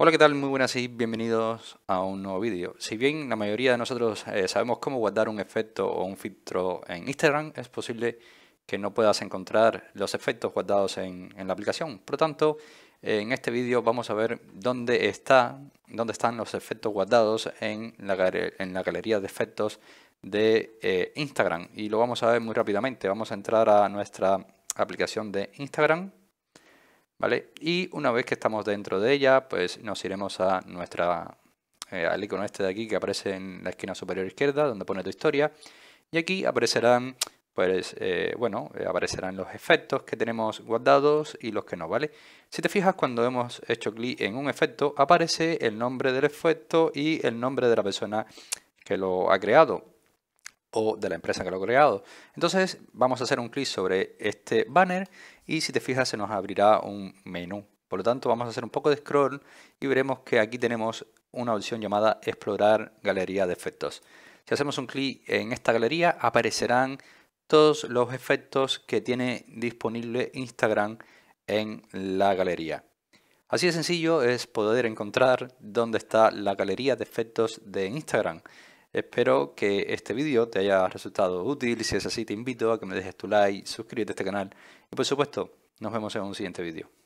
Hola, ¿qué tal? Muy buenas y bienvenidos a un nuevo vídeo. Si bien la mayoría de nosotros eh, sabemos cómo guardar un efecto o un filtro en Instagram, es posible que no puedas encontrar los efectos guardados en, la aplicación. Por lo tanto, eh, en este vídeo vamos a ver dónde, está, dónde están los efectos guardados en la, en la galería de efectos de eh, Instagram. Y lo vamos a ver muy rápidamente. Vamos a entrar a nuestra aplicación de Instagram. ¿vale? Y una vez que estamos dentro de ella, pues nos iremos a nuestra, eh, al icono este de aquí que aparece en la esquina superior izquierda, donde pone tu historia. Y aquí aparecerán, pues, eh, bueno, eh, aparecerán los efectos que tenemos guardados y los que no, ¿vale? Si te fijas, cuando hemos hecho clic en un efecto, aparece el nombre del efecto y el nombre de la persona que lo ha creado o de la empresa que lo ha creado. Entonces vamos a hacer un clic sobre este banner y si te fijas se nos abrirá un menú. Por lo tanto vamos a hacer un poco de scroll y veremos que aquí tenemos una opción llamada explorar galería de efectos. Si hacemos un clic en esta galería aparecerán todos los efectos que tiene disponible Instagram en la galería. Así de sencillo es poder encontrar dónde está la galería de efectos de Instagram. Espero que este vídeo te haya resultado útil. Si es así, te invito a que me dejes tu like, suscríbete a este canal y por supuesto, nos vemos en un siguiente vídeo.